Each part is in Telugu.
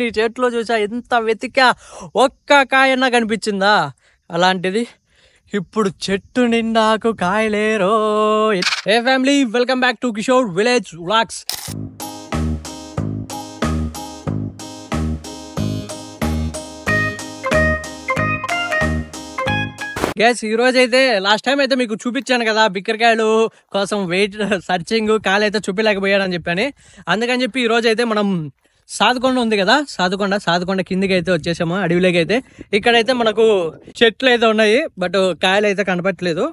నీ చేతిలో చూసా ఎంత వెతిక ఒక్క కాయన్నా కనిపించిందా అలాంటిది ఇప్పుడు చెట్టు నిండాకు కాయలేరో hey family welcome back to Kishore village vlogs guys ఈ రోజు అయితే లాస్ట్ టైం అయితే మీకు చూపించాను కదా బిక్కరకాయలు కోసం వెయిట్ సర్చింగ్ కాలు అయితే చూపించలేకపోయాడని చెప్పాను అందుకని చెప్పి ఈ రోజు అయితే మనం సాదుకొండ ఉంది కదా సాదుకొండ సాదుకొండ కిందికి అయితే వచ్చేసాము అడవిలోకి అయితే ఇక్కడైతే మనకు చెట్లు అయితే ఉన్నాయి బట్ కాయలు అయితే కనపట్టలేదు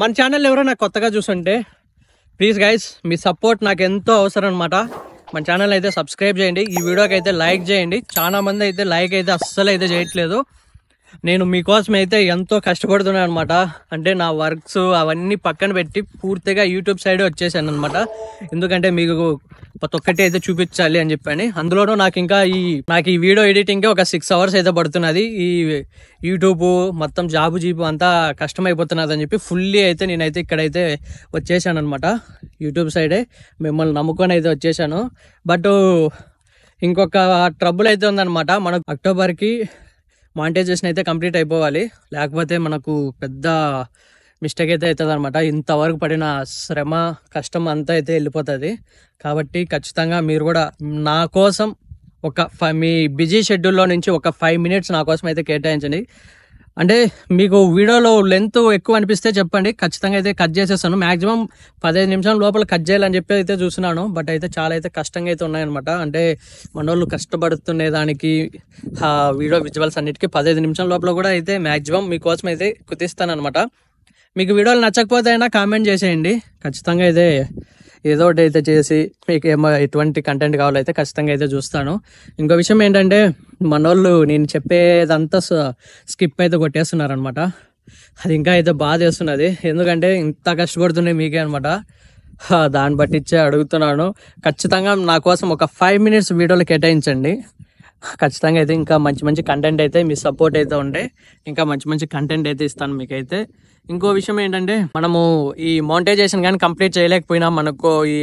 మన ఛానల్ ఎవరైనా కొత్తగా చూసుంటే ప్లీజ్ గైస్ మీ సపోర్ట్ నాకు ఎంతో అవసరం అనమాట మన ఛానల్ అయితే సబ్స్క్రైబ్ చేయండి ఈ వీడియోకి అయితే లైక్ చేయండి చాలా మంది అయితే లైక్ అయితే అస్సలు అయితే చేయట్లేదు నేను మీకోసం అయితే ఎంతో కష్టపడుతున్నాను అనమాట అంటే నా వర్క్స్ అవన్నీ పక్కన పెట్టి పూర్తిగా యూట్యూబ్ సైడ్ వచ్చేసాను అనమాట ఎందుకంటే మీకు ప్రతి ఒక్కటి అయితే చూపించాలి అని చెప్పాను అందులోనూ నాకు ఇంకా ఈ నాకు ఈ వీడియో ఎడిటింగ్కి ఒక సిక్స్ అవర్స్ అయితే పడుతున్నది ఈ యూట్యూబ్ మొత్తం జాబు జీబు అంతా కష్టమైపోతున్నది అని చెప్పి ఫుల్లీ అయితే నేనైతే ఇక్కడైతే వచ్చేసాను అనమాట యూట్యూబ్ సైడే మిమ్మల్ని నమ్ముకొని అయితే వచ్చేసాను బట్ ఇంకొక ట్రబుల్ అయితే ఉందన్నమాట మనకు అక్టోబర్కి మానిటైజేషన్ అయితే కంప్లీట్ అయిపోవాలి లేకపోతే మనకు పెద్ద మిస్టేక్ అయితే అవుతుంది అనమాట ఇంతవరకు పడిన శ్రమ కష్టం అంతా అయితే వెళ్ళిపోతుంది కాబట్టి ఖచ్చితంగా మీరు కూడా నా కోసం ఒక ఫైవ్ మీ బిజీ షెడ్యూల్లో నుంచి ఒక ఫైవ్ మినిట్స్ నా కోసం అయితే కేటాయించండి అంటే మీకు వీడియోలో లెంత్ ఎక్కువ అనిపిస్తే చెప్పండి ఖచ్చితంగా అయితే కట్ చేసేసాను మాక్సిమం పదిహేను నిమిషాల లోపల కట్ చేయాలని చెప్పి అయితే చూస్తున్నాను బట్ అయితే చాలా అయితే కష్టంగా అయితే ఉన్నాయన్నమాట అంటే మనోళ్ళు కష్టపడుతునే దానికి వీడియో విజువల్స్ అన్నిటికీ పదిహేను నిమిషాల లోపల కూడా అయితే మాక్సిమం మీకోసం అయితే కుతిస్తాను అనమాట మీకు వీడియోలు నచ్చకపోతే అయినా కామెంట్ చేసేయండి ఖచ్చితంగా అయితే ఏదో ఒకటి అయితే చేసి మీకు ఏమో ఎటువంటి కంటెంట్ కావాలైతే ఖచ్చితంగా అయితే చూస్తాను ఇంకో విషయం ఏంటంటే మనోళ్ళు నేను చెప్పేదంతా స్కిప్ అయితే కొట్టేస్తున్నారు అనమాట అది ఇంకా అయితే బాధ చేస్తున్నది ఎందుకంటే ఇంత కష్టపడుతున్నాయి మీకే అనమాట దాన్ని ఇచ్చే అడుగుతున్నాను ఖచ్చితంగా నా కోసం ఒక ఫైవ్ మినిట్స్ వీడియోలు కేటాయించండి ఖచ్చితంగా అయితే ఇంకా మంచి మంచి కంటెంట్ అయితే మీ సపోర్ట్ అయితే ఉండే ఇంకా మంచి మంచి కంటెంట్ అయితే ఇస్తాను మీకైతే ఇంకో విషయం ఏంటంటే మనము ఈ మానిటైజేషన్ కానీ కంప్లీట్ చేయలేకపోయినా మనకు ఈ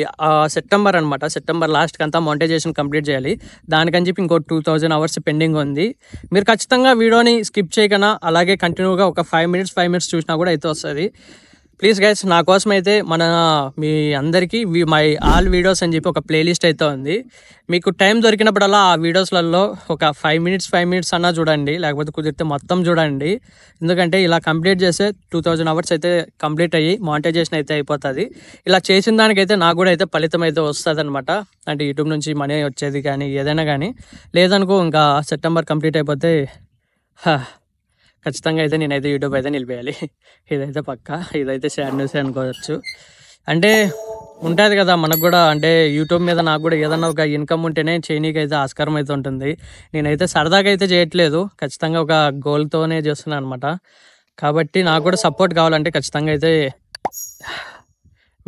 సెప్టెంబర్ అనమాట సెప్టెంబర్ లాస్ట్కి అంతా మానిటైజేషన్ కంప్లీట్ చేయాలి దానికని చెప్పి ఇంకో టూ థౌజండ్ అవర్స్ పెండింగ్ ఉంది మీరు ఖచ్చితంగా వీడియోని స్కిప్ చేయకుండా అలాగే కంటిన్యూగా ఒక ఫైవ్ మినిట్స్ ఫైవ్ మినిట్స్ చూసినా కూడా అయితే వస్తుంది ప్లీజ్ గైస్ నా కోసం అయితే మన మీ అందరికీ మై ఆల్ వీడియోస్ అని చెప్పి ఒక ప్లేలిస్ట్ అయితే ఉంది మీకు టైం దొరికినప్పుడల్లా ఆ వీడియోస్లలో ఒక ఫైవ్ మినిట్స్ ఫైవ్ మినిట్స్ అన్నా చూడండి లేకపోతే కుదిరితే మొత్తం చూడండి ఎందుకంటే ఇలా కంప్లీట్ చేస్తే టూ అవర్స్ అయితే కంప్లీట్ అయ్యి మానిటైజేషన్ అయితే అయిపోతుంది ఇలా చేసిన దానికైతే నాకు కూడా అయితే ఫలితం అయితే వస్తుంది అనమాట అంటే యూట్యూబ్ నుంచి మనీ వచ్చేది కానీ ఏదైనా కానీ లేదనుకో ఇంకా సెప్టెంబర్ కంప్లీట్ అయిపోతే ఖచ్చితంగా అయితే నేనైతే యూట్యూబ్ అయితే నిలిపేయాలి ఇదైతే పక్క ఇదైతే సాడ్ న్యూస్ అనుకోవచ్చు అంటే ఉంటుంది కదా మనకు కూడా అంటే యూట్యూబ్ మీద నాకు కూడా ఏదన్నా ఒక ఇన్కమ్ ఉంటేనే చేయనీకి అయితే ఆస్కారం అయితే ఉంటుంది నేనైతే సరదాగా అయితే చేయట్లేదు ఖచ్చితంగా ఒక గోల్తోనే చేస్తున్నాను అనమాట కాబట్టి నాకు కూడా సపోర్ట్ కావాలంటే ఖచ్చితంగా అయితే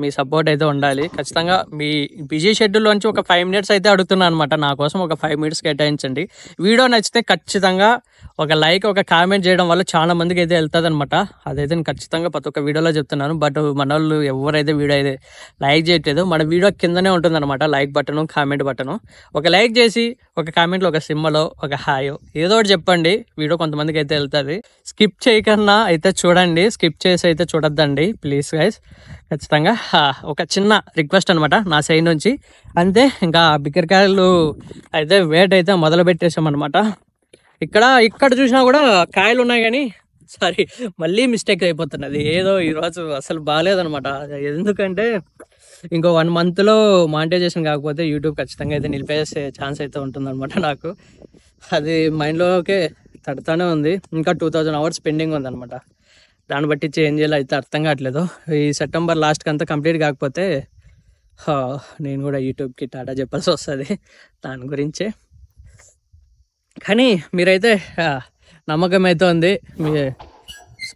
మీ సపోర్ట్ అయితే ఉండాలి ఖచ్చితంగా మీ బిజీ షెడ్యూల్ నుంచి ఒక ఫైవ్ మినిట్స్ అయితే అడుగుతున్నాను అనమాట నా కోసం ఒక ఫైవ్ మినిట్స్ కేటాయించండి వీడియో నచ్చితే ఖచ్చితంగా ఒక లైక్ ఒక కామెంట్ చేయడం వల్ల చాలా మందికి అయితే వెళ్తుంది అనమాట అదైతే నేను ఖచ్చితంగా ప్రతి ఒక్క వీడియోలో చెప్తున్నాను బట్ మన వాళ్ళు ఎవరైతే వీడియో అయితే లైక్ చేయట్లేదు మన వీడియో కిందనే అనమాట లైక్ బటను కామెంట్ బటను ఒక లైక్ చేసి ఒక కామెంట్లో ఒక సిమ్మలో ఒక హాయో ఏదో ఒకటి చెప్పండి వీడియో కొంతమందికి అయితే వెళ్తుంది స్కిప్ చేయకన్నా అయితే చూడండి స్కిప్ చేసి అయితే చూడొద్దండి ప్లీజ్ గైస్ ఖచ్చితంగా ఒక చిన్న రిక్వెస్ట్ అనమాట నా సైడ్ నుంచి అంతే ఇంకా బిక్కరికాయలు అయితే వేట అయితే మొదలు పెట్టేసామన్నమాట ఇక్కడ ఇక్కడ చూసినా కూడా కాయలు ఉన్నాయి కానీ సారీ మళ్ళీ మిస్టేక్ అయిపోతున్నది ఏదో ఈరోజు అసలు బాగాలేదనమాట ఎందుకంటే ఇంకో వన్ మంత్లో మానిటైజేషన్ కాకపోతే యూట్యూబ్ ఖచ్చితంగా అయితే నిలిపేసే ఛాన్స్ అయితే ఉంటుందన్నమాట నాకు అది మైండ్లోకే తడతానే ఉంది ఇంకా టూ థౌజండ్ అవర్స్ పెండింగ్ ఉందన్నమాట దాన్ని బట్టి చేంజ్ చేయాలో అయితే అర్థం కావట్లేదు ఈ సెప్టెంబర్ లాస్ట్కి అంతా కంప్లీట్ కాకపోతే నేను కూడా యూట్యూబ్కి టాటా చెప్పాల్సి వస్తుంది దాని గురించే కానీ మీరైతే నమ్మకం అయితే ఉంది మీ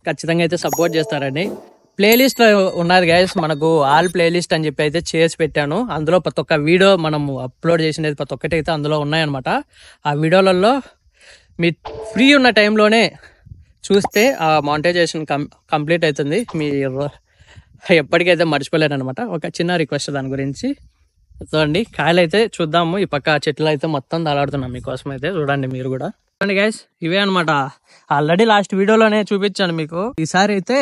ఖచ్చితంగా అయితే సపోర్ట్ చేస్తారని ప్లేలిస్ట్ ఉన్నది గైస్ మనకు ఆల్ ప్లేలిస్ట్ అని చెప్పి అయితే చేసి పెట్టాను అందులో ప్రతి ఒక్క వీడియో మనము అప్లోడ్ చేసినది ప్రతి ఒక్కటి అయితే అందులో ఉన్నాయన్నమాట ఆ వీడియోలలో మీ ఫ్రీ ఉన్న టైంలోనే చూస్తే ఆ మానిటైజేషన్ కంప్లీట్ అవుతుంది మీ ఎప్పటికైతే మర్చిపోలేరు అనమాట ఒక చిన్న రిక్వెస్ట్ దాని గురించి చూడండి కాయలు అయితే చూద్దాము ఈ పక్క చెట్లు అయితే మొత్తం తలాడుతున్నాం మీకోసం అయితే చూడండి మీరు కూడా చూడండి గైస్ ఇవే అనమాట ఆల్రెడీ లాస్ట్ వీడియోలోనే చూపించాను మీకు ఈసారి అయితే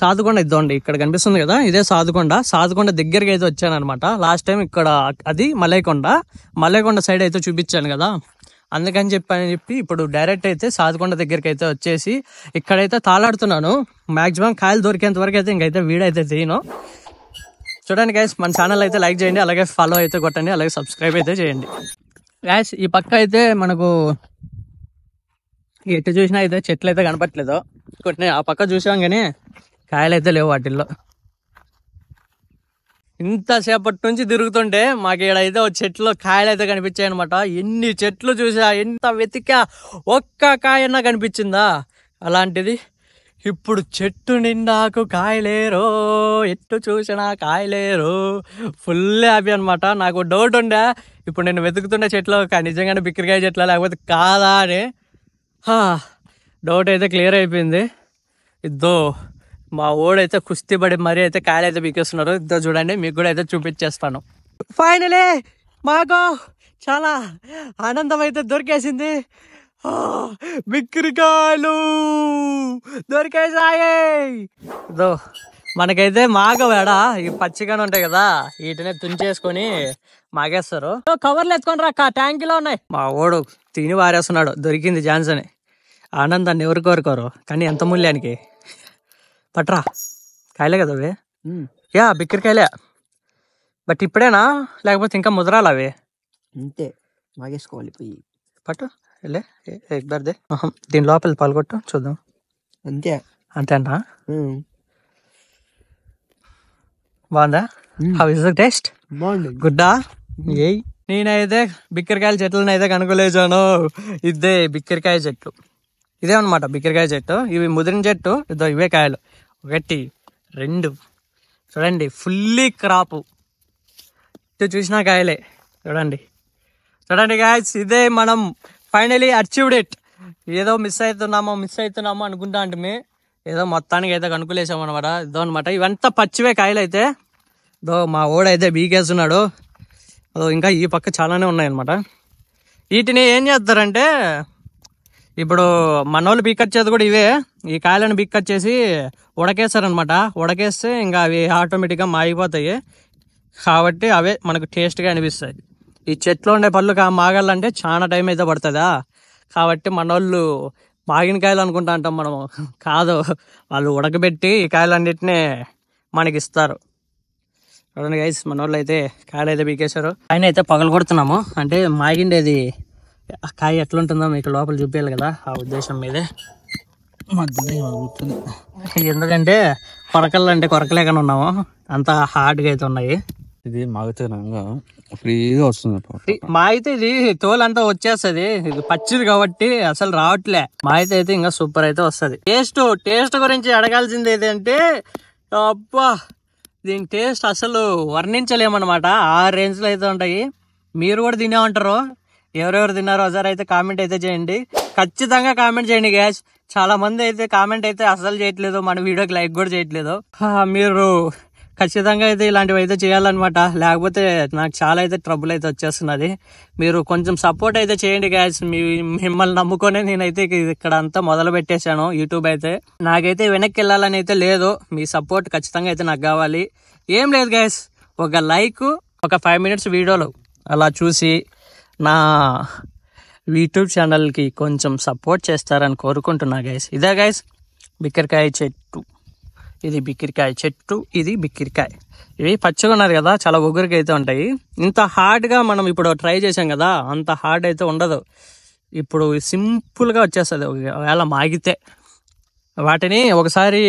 సాధుకొండ ఇద్దండి ఇక్కడ కనిపిస్తుంది కదా ఇదే సాధుకొండ సాధుకొండ దగ్గరికి అయితే వచ్చాను అనమాట లాస్ట్ టైం ఇక్కడ అది మలైకొండ మలైకొండ సైడ్ అయితే చూపించాను కదా అందుకని చెప్పి అని చెప్పి ఇప్పుడు డైరెక్ట్ అయితే సాదుకొండ దగ్గరికి అయితే వచ్చేసి ఇక్కడైతే తాళాడుతున్నాను మాక్సిమం కాయలు దొరికేంత వరకు అయితే ఇంకైతే వీడైతే చేయను చూడండి గైస్ మన ఛానల్ అయితే లైక్ చేయండి అలాగే ఫాలో అయితే కొట్టండి అలాగే సబ్స్క్రైబ్ అయితే చేయండి గ్యాస్ ఈ పక్క అయితే మనకు ఎటు చూసినా అయితే చెట్లు అయితే కనపట్లేదు కొట్టిన ఆ పక్క చూసాం కానీ కాయలు అయితే లేవు వాటిల్లో ఇంతసేపటి నుంచి తిరుగుతుంటే మాకు ఈడైతే ఒక చెట్లు కాయలైతే కనిపించాయి అనమాట ఎన్ని చెట్లు చూసా ఎంత వెతికా ఒక్క కాయన్నా కనిపించిందా అలాంటిది ఇప్పుడు చెట్టు నిండాకు కాయలేరు ఎట్టు చూసినా కాయలేరు ఫుల్ హ్యాపీ అనమాట నాకు డౌట్ ఉండే ఇప్పుడు నేను వెతుకుతున్న చెట్లు నిజంగానే బిక్కిరికాయ చెట్ల లేకపోతే కాదా అని డౌట్ అయితే క్లియర్ అయిపోయింది ఇద్దో మా ఓడైతే కుస్తీ పడి మరీ అయితే కాయలు అయితే బీకేస్తున్నారు ఇద్దరు చూడండి మీకు కూడా అయితే చూపించేస్తాను ఫైనలే మాకు చాలా ఆనందం అయితే దొరికేసింది బిక్కిరికాయలు దొరికేసాయి ఇదో మనకైతే వేడ ఈ పచ్చిగానే ఉంటాయి కదా వీటిని తుంచేసుకొని మాగేస్తారు కవర్లు ఎత్తుకొని రా ట్యాంకీలో ఉన్నాయి మా ఓడు తిని వారేస్తున్నాడు దొరికింది ఛాన్స్ అని ఆనందాన్ని కోరుకోరు కానీ ఎంత మూల్యానికి పట్రా కాయలే కదా అవి యా బిక్కరికాయలే బట్ ఇప్పుడేనా లేకపోతే ఇంకా ముదరాలు అవి అంతే మాగేసుకోవాలి పోయి పట్టు వెళ్ళే ఎక్బర్దే దీని లోపల పాల్గొట్టు చూద్దాం అంతే అంతేనా బాగుందా హౌ ఇస్ ద టేస్ట్ బాగుంది గుడ్డా ఏయ్ నేనైతే బిక్కిరికాయల చెట్లను అయితే కనుకోలేచాను ఇదే బిక్కిరికాయ చెట్లు ఇదే అనమాట బిక్కిరికాయ చెట్టు ఇవి ముదిరిన చెట్టు ఇదో ఇవే కాయలు ఒకటి రెండు చూడండి ఫుల్లీ క్రాపు ఇటు చూసినా కాయలే చూడండి చూడండి గాయస్ ఇదే మనం ఫైనలీ అచీవ్డ్ ఇట్ ఏదో మిస్ అవుతున్నామో మిస్ అవుతున్నామో అనుకుంటా అంటే ఏదో మొత్తానికి అయితే కనుకులేసాం అనమాట ఇదో అనమాట ఇవంతా పచ్చివే కాయలు అయితే ఇదో మా ఓడైతే బీకేస్తున్నాడు ఇంకా ఈ పక్క చాలానే ఉన్నాయన్నమాట వీటిని ఏం చేస్తారంటే ఇప్పుడు మనోళ్ళు బిక్కచ్చేది కూడా ఇవే ఈ కాయలను బిక్కచ్చేసి ఉడకేస్తారనమాట ఉడకేస్తే ఇంకా అవి ఆటోమేటిక్గా మాగిపోతాయి కాబట్టి అవే మనకు టేస్ట్గా అనిపిస్తాయి ఈ చెట్లు ఉండే పళ్ళు కా మాగాలంటే చాలా టైం అయితే పడుతుందా కాబట్టి మనోళ్ళు మాగిన కాయలు అనుకుంటా అంటాం మనము కాదు వాళ్ళు ఉడకబెట్టి ఈ కాయలన్నిటినే మనకి ఇస్తారు చూడండి గైస్ మన వాళ్ళు అయితే కాయలు అయితే పీకేశారు ఆయన అయితే పగలు కొడుతున్నాము అంటే మాగిండేది కాయ ఎట్లుంటుందో మీకు లోపల చూపించాలి కదా ఆ ఉద్దేశం మీదే కూర్చుంది ఎందుకంటే కొరకలు అంటే కానీ ఉన్నాము అంత హార్డ్గా అయితే ఉన్నాయి ఇది మాగితే ఫ్రీగా వస్తుంది అయితే ఇది అంతా వచ్చేస్తుంది ఇది పచ్చిది కాబట్టి అసలు రావట్లే మా అయితే ఇంకా సూపర్ అయితే వస్తుంది టేస్ట్ టేస్ట్ గురించి అడగాల్సింది ఏంటంటే అబ్బా దీని టేస్ట్ అసలు వర్ణించలేమన్నమాట ఆ రేంజ్లో అయితే ఉంటాయి మీరు కూడా తినే ఉంటారు ఎవరెవరు తిన్నారో ఒకసారి అయితే కామెంట్ అయితే చేయండి ఖచ్చితంగా కామెంట్ చేయండి గ్యాస్ చాలా మంది అయితే కామెంట్ అయితే అసలు చేయట్లేదు మన వీడియోకి లైక్ కూడా చేయట్లేదు మీరు ఖచ్చితంగా అయితే ఇలాంటివి అయితే చేయాలన్నమాట లేకపోతే నాకు చాలా అయితే ట్రబుల్ అయితే వచ్చేస్తున్నది మీరు కొంచెం సపోర్ట్ అయితే చేయండి గ్యాస్ మీ మిమ్మల్ని నమ్ముకొని నేనైతే ఇక్కడ అంతా మొదలు పెట్టేశాను యూట్యూబ్ అయితే నాకైతే వెనక్కి వెళ్ళాలని అయితే లేదు మీ సపోర్ట్ ఖచ్చితంగా అయితే నాకు కావాలి ఏం లేదు గ్యాస్ ఒక లైక్ ఒక ఫైవ్ మినిట్స్ వీడియోలు అలా చూసి నా యూట్యూబ్ ఛానల్కి కొంచెం సపోర్ట్ చేస్తారని కోరుకుంటున్నా గైస్ ఇదే గైస్ బిక్కరికాయ చెట్టు ఇది బిక్కిరికాయ చెట్టు ఇది బిక్కిరికాయ ఇవి పచ్చగా ఉన్నారు కదా చాలా ఉగురికి అయితే ఉంటాయి ఇంత హార్డ్గా మనం ఇప్పుడు ట్రై చేసాం కదా అంత హార్డ్ అయితే ఉండదు ఇప్పుడు సింపుల్గా వచ్చేస్తుంది ఒకవేళ మాగితే వాటిని ఒకసారి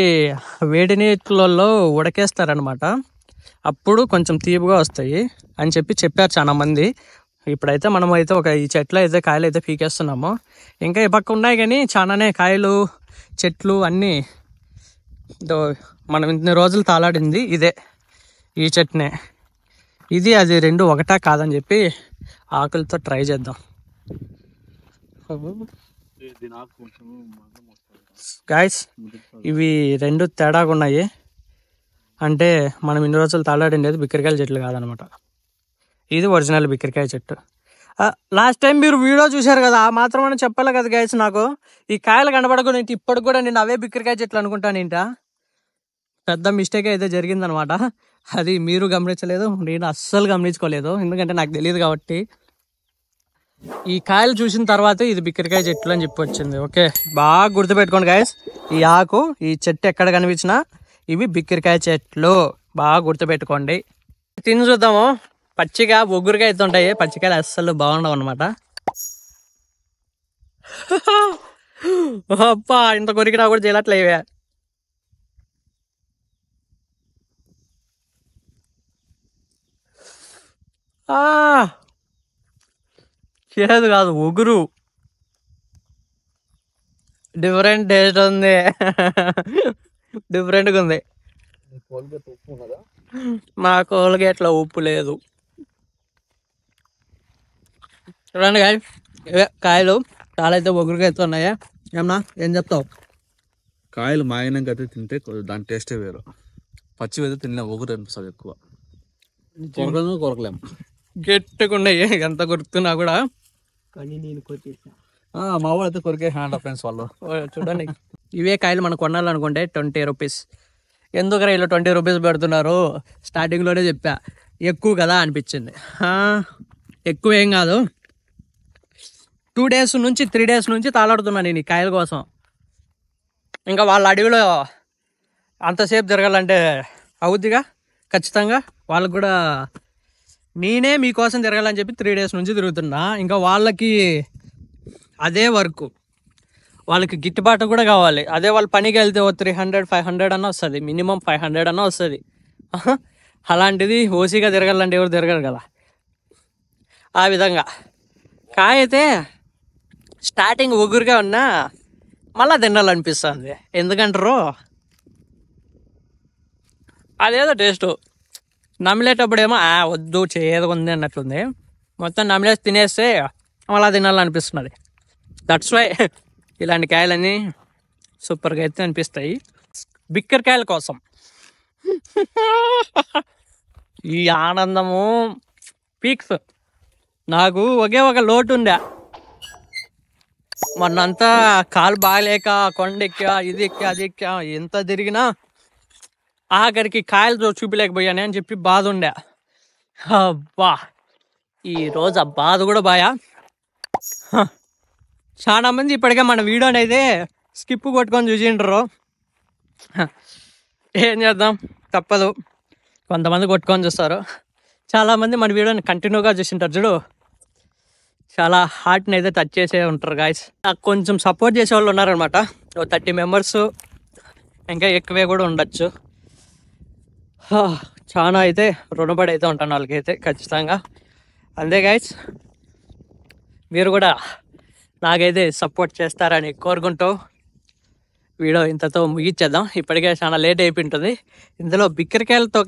వేడి నీటిలలో ఉడకేస్తారనమాట అప్పుడు కొంచెం తీపుగా వస్తాయి అని చెప్పి చెప్పారు చాలామంది ఇప్పుడైతే మనం అయితే ఒక ఈ చెట్లు అయితే కాయలు అయితే పీకేస్తున్నాము ఇంకా ఈ పక్క ఉన్నాయి కానీ చాలానే కాయలు చెట్లు అన్నీ మనం ఇన్ని రోజులు తాలాడింది ఇదే ఈ చెట్నే ఇది అది రెండు ఒకటా కాదని చెప్పి ఆకులతో ట్రై చేద్దాం గాయస్ ఇవి రెండు తేడాగా ఉన్నాయి అంటే మనం ఇన్ని రోజులు తాళాడిండేది బిక్కరికాయల చెట్లు కాదనమాట ఇది ఒరిజినల్ బిక్కరికాయ చెట్టు లాస్ట్ టైం మీరు వీడియో చూశారు కదా ఆ అని చెప్పాలి కదా గాయస్ నాకు ఈ కాయలు కనబడకుండా ఇప్పటికి కూడా నేను అవే బిక్కరికాయ చెట్లు అనుకుంటాను ఇంట పెద్ద మిస్టేక్ అయితే జరిగిందనమాట అది మీరు గమనించలేదు నేను అస్సలు గమనించుకోలేదు ఎందుకంటే నాకు తెలియదు కాబట్టి ఈ కాయలు చూసిన తర్వాత ఇది బిక్కరికాయ చెట్లు అని చెప్పి వచ్చింది ఓకే బాగా గుర్తుపెట్టుకోండి గాయస్ ఈ ఆకు ఈ చెట్టు ఎక్కడ కనిపించినా ఇవి బిక్కరికాయ చెట్లు బాగా గుర్తుపెట్టుకోండి తిని చూద్దాము పచ్చిగా ఒగ్గురుగా అవుతుంటాయి పచ్చికాయలు అస్సలు బాగుండవు అనమాట అబ్బా ఇంత కొరికి నాకు కూడా చేయట్లేవే చేదు కాదు ఒగురు డిఫరెంట్ టేస్ట్ ఉంది డిఫరెంట్గా ఉంది మా కోల్గేట్లో ఉప్పు లేదు చూడండి కాయ ఇవే కాయలు చాలా అయితే ఒగురుగా అయితే ఉన్నాయా ఏమన్నా ఏం చెప్తావు కాయలు మాగినాక అయితే తింటే దాని టేస్టే వేరు పచ్చి అయితే తినలే ఒగురు అనిపిస్తుంది ఎక్కువ కొరకలేము కొరకలేము గట్టుకున్నాయి ఎంత కొరుకుతున్నా కూడా కానీ నేను కొరికేసా మా వాళ్ళు అయితే కొరికేసానంట ఫ్రెండ్స్ వాళ్ళు చూడండి ఇవే కాయలు మనం కొనాలనుకుంటే ట్వంటీ రూపీస్ ఎందుకరా ఇలా ట్వంటీ రూపీస్ పెడుతున్నారు స్టార్టింగ్లోనే చెప్పా ఎక్కువ కదా అనిపించింది ఎక్కువ ఏం కాదు టూ డేస్ నుంచి త్రీ డేస్ నుంచి తాలాడుతున్నాను నేను ఈ కాయల కోసం ఇంకా వాళ్ళ అడవిలో అంతసేపు తిరగాలంటే అవుద్దిగా ఖచ్చితంగా వాళ్ళకు కూడా నేనే మీకోసం తిరగాలని చెప్పి త్రీ డేస్ నుంచి తిరుగుతున్నా ఇంకా వాళ్ళకి అదే వర్క్ వాళ్ళకి గిట్టుబాటు కూడా కావాలి అదే వాళ్ళు పనికి వెళ్తే ఓ త్రీ హండ్రెడ్ ఫైవ్ హండ్రెడ్ అన్న వస్తుంది మినిమం ఫైవ్ హండ్రెడ్ అన్న వస్తుంది అలాంటిది ఓసీగా తిరగాలంటే ఎవరు తిరగరు కదా ఆ విధంగా కాయతే స్టార్టింగ్ ఉగురుగా ఉన్నా మళ్ళీ తినాలనిపిస్తుంది ఎందుకంటారు అదేదో టేస్టు ఆ వద్దు చేయదు ఉంది అన్నట్లుంది మొత్తం నమిలేసి తినేస్తే మళ్ళీ తినాలనిపిస్తున్నది దట్స్ వై ఇలాంటి కాయలన్నీ సూపర్గా అయితే అనిపిస్తాయి బిక్కరకాయల కోసం ఈ ఆనందము పీక్స్ నాకు ఒకే ఒక లోటు ఉండే మొన్నంతా కాలు బాగలేక కొండ ఇది ఎక్కా అది ఎక్కా ఎంత తిరిగినా ఆఖరికి కాయలతో చూపించలేకపోయాను అని చెప్పి బాధ ఉండే అబ్బా ఈరోజు ఆ బాధ కూడా బాయా చాలా మంది ఇప్పటికే మన వీడియోని అయితే స్కిప్ కొట్టుకొని చూసిండ్రు ఏం చేద్దాం తప్పదు కొంతమంది కొట్టుకొని చూస్తారు చాలామంది మన వీడియోని కంటిన్యూగా చూసింటారు చూడు చాలా హార్ట్ని అయితే టచ్ చేసే ఉంటారు గాయస్ నాకు కొంచెం సపోర్ట్ చేసే వాళ్ళు ఉన్నారనమాట ఓ థర్టీ మెంబర్స్ ఇంకా ఎక్కువే కూడా ఉండొచ్చు చాలా అయితే రుణపడి అయితే ఉంటాను వాళ్ళకైతే ఖచ్చితంగా అంతే గాయస్ మీరు కూడా నాకైతే సపోర్ట్ చేస్తారని కోరుకుంటూ వీడియో ఇంతతో ముగించేద్దాం ఇప్పటికే చాలా లేట్ అయిపోయింటుంది ఇందులో బిక్కరికాయలతో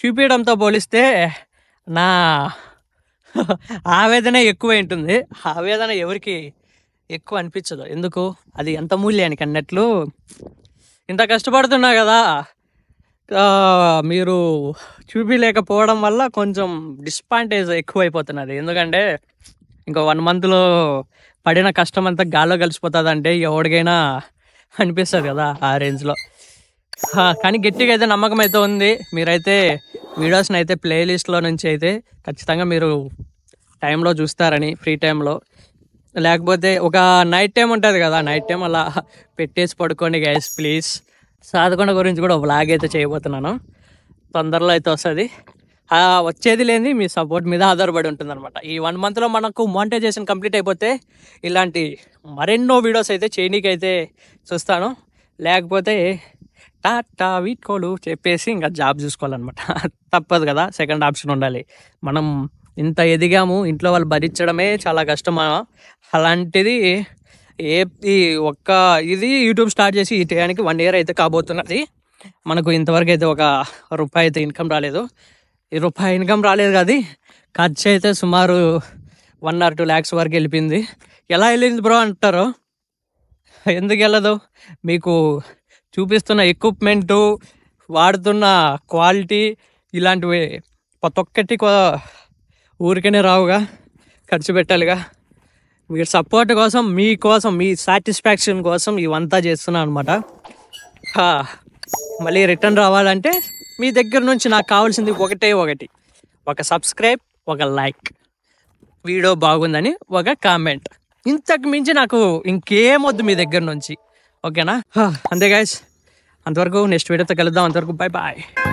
చూపించడంతో పోలిస్తే నా ఆవేదన ఎక్కువ ఉంటుంది ఆవేదన ఎవరికి ఎక్కువ అనిపించదు ఎందుకు అది ఎంత మూల్యానికి అన్నట్లు ఇంత కష్టపడుతున్నా కదా మీరు చూపించలేకపోవడం వల్ల కొంచెం డిస్పాంటేజ్ ఎక్కువైపోతున్నది ఎందుకంటే ఇంకో వన్ మంత్లో పడిన కష్టం అంతా గాల్లో కలిసిపోతుంది అంటే ఎవరికైనా అనిపిస్తుంది కదా ఆ రేంజ్లో కానీ గట్టిగా అయితే నమ్మకం అయితే ఉంది మీరైతే వీడియోస్ని అయితే ప్లేలిస్ట్లో నుంచి అయితే ఖచ్చితంగా మీరు టైంలో చూస్తారని ఫ్రీ టైంలో లేకపోతే ఒక నైట్ టైం ఉంటుంది కదా నైట్ టైం అలా పెట్టేసి పడుకోండి గ్యాస్ ప్లీజ్ సాధకొండ గురించి కూడా బ్లాగ్ అయితే చేయబోతున్నాను తొందరలో అయితే వస్తుంది వచ్చేది లేని మీ సపోర్ట్ మీద ఆధారపడి ఉంటుంది అనమాట ఈ వన్ మంత్లో మనకు మోనిటైజేషన్ కంప్లీట్ అయిపోతే ఇలాంటి మరెన్నో వీడియోస్ అయితే చేయనీకి అయితే చూస్తాను లేకపోతే టాటా కోలు చెప్పేసి ఇంకా జాబ్ చూసుకోవాలన్నమాట తప్పదు కదా సెకండ్ ఆప్షన్ ఉండాలి మనం ఇంత ఎదిగాము ఇంట్లో వాళ్ళు భరించడమే చాలా కష్టం అలాంటిది ఏ ఒక్క ఇది యూట్యూబ్ స్టార్ట్ చేసి ఈ టయానికి వన్ ఇయర్ అయితే కాబోతున్నది మనకు ఇంతవరకు అయితే ఒక రూపాయి అయితే ఇన్కమ్ రాలేదు ఈ రూపాయి ఇన్కమ్ రాలేదు కాదు ఖర్చు అయితే సుమారు వన్ ఆర్ టూ ల్యాక్స్ వరకు వెళ్ళిపోయింది ఎలా వెళ్ళింది బ్రో అంటారు ఎందుకు వెళ్ళదు మీకు చూపిస్తున్న ఎక్విప్మెంటు వాడుతున్న క్వాలిటీ ఇలాంటివి ప్రతి ఒక్కటి ఊరికనే రావుగా ఖర్చు పెట్టాలిగా మీరు సపోర్ట్ కోసం మీ కోసం మీ సాటిస్ఫాక్షన్ కోసం ఇవంతా చేస్తున్నాను అనమాట మళ్ళీ రిటర్న్ రావాలంటే మీ దగ్గర నుంచి నాకు కావాల్సింది ఒకటే ఒకటి ఒక సబ్స్క్రైబ్ ఒక లైక్ వీడియో బాగుందని ఒక కామెంట్ ఇంతకు మించి నాకు ఇంకేమొద్దు మీ దగ్గర నుంచి ఓకేనా అంతే గాయస్ అంతవరకు నెక్స్ట్ వీడియోతో కలుద్దాం అంతవరకు బాయ్ బాయ్